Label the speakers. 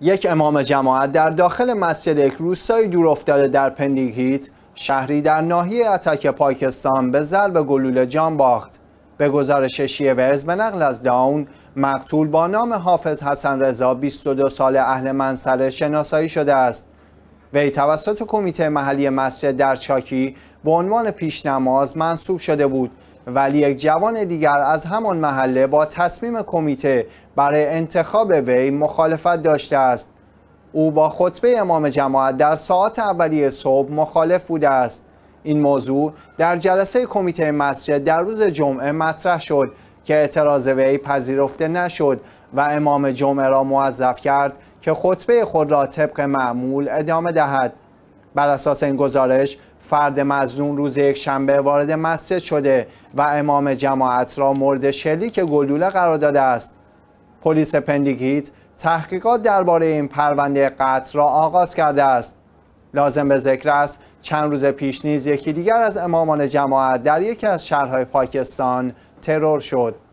Speaker 1: یک امام جماعت در داخل مسجد یک روستایی دور افتاده در پندیگیت شهری در ناحیه اتک پاکستان به ضرب گلوله جان باخت به گزارش ورز به نقل از داون مقتول با نام حافظ حسن رضا 22 ساله اهل منصره شناسایی شده است وی توسط کمیته محلی مسجد در چاکی به عنوان پیشنماز منصوب شده بود ولی یک جوان دیگر از همان محله با تصمیم کمیته برای انتخاب وی مخالفت داشته است او با خطبه امام جماعت در ساعت اولیه صبح مخالف بوده است این موضوع در جلسه کمیته مسجد در روز جمعه مطرح شد که اعتراض وی پذیرفته نشد و امام جمعه را موظف کرد که خطبه خود را طبق معمول ادامه دهد بر اساس این گزارش فرد مزنون روز یک شنبه وارد مسجد شده و امام جماعت را مورد شلیک گلوله قرار داده است پلیس پندیکیت تحقیقات درباره این پرونده قتل را آغاز کرده است لازم به ذکر است چند روز پیش نیز یکی دیگر از امامان جماعت در یکی از شهرهای پاکستان ترور شد